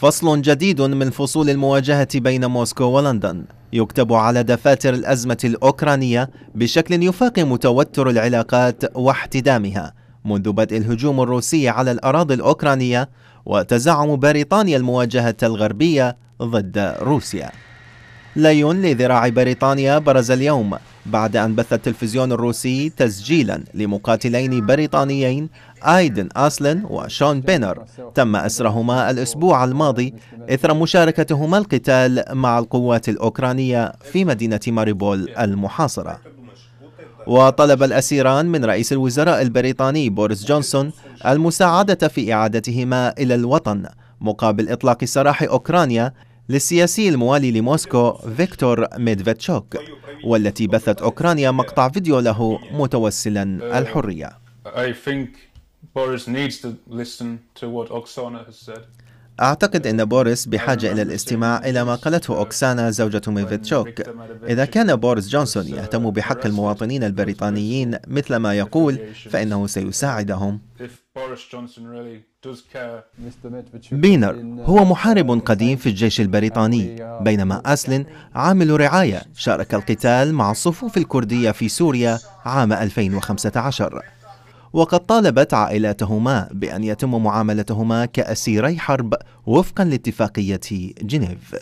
فصل جديد من فصول المواجهة بين موسكو ولندن يكتب على دفاتر الأزمة الأوكرانية بشكل يفاقم توتر العلاقات واحتدامها منذ بدء الهجوم الروسي على الأراضي الأوكرانية وتزعم بريطانيا المواجهة الغربية ضد روسيا لي لذراع بريطانيا برز اليوم بعد أن بث التلفزيون الروسي تسجيلا لمقاتلين بريطانيين آيدن آسلن وشون بينر تم أسرهما الأسبوع الماضي إثر مشاركتهما القتال مع القوات الأوكرانية في مدينة ماريبول المحاصرة وطلب الأسيران من رئيس الوزراء البريطاني بوريس جونسون المساعدة في إعادتهما إلى الوطن مقابل إطلاق سراح أوكرانيا للسياسي الموالي لموسكو فيكتور ميدفيتشوك والتي بثت أوكرانيا مقطع فيديو له متوسلا الحرية أعتقد أن بوريس بحاجة إلى الاستماع إلى ما قالته أوكسانا زوجة ميفيتشوك إذا كان بوريس جونسون يهتم بحق المواطنين البريطانيين مثل ما يقول فإنه سيساعدهم بينر هو محارب قديم في الجيش البريطاني بينما أسلن عامل رعاية شارك القتال مع الصفوف الكردية في سوريا عام 2015 وقد طالبت عائلاتهما بأن يتم معاملتهما كأسيري حرب وفقا لاتفاقية جنيف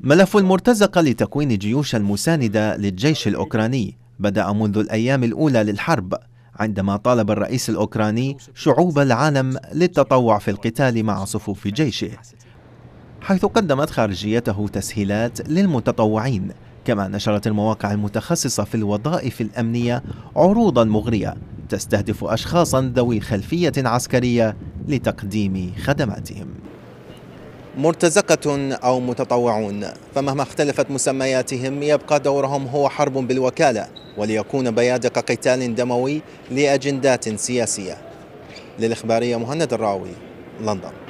ملف المرتزقة لتكوين الجيوش المساندة للجيش الأوكراني بدأ منذ الأيام الأولى للحرب عندما طالب الرئيس الأوكراني شعوب العالم للتطوع في القتال مع صفوف جيشه حيث قدمت خارجيته تسهيلات للمتطوعين كما نشرت المواقع المتخصصة في الوظائف الأمنية عروضا مغرية تستهدف أشخاصا ذوي خلفية عسكرية لتقديم خدماتهم مرتزقة أو متطوعون فمهما اختلفت مسمياتهم يبقى دورهم هو حرب بالوكالة وليكون بيادق قتال دموي لأجندات سياسية للإخبارية مهند الراوي لندن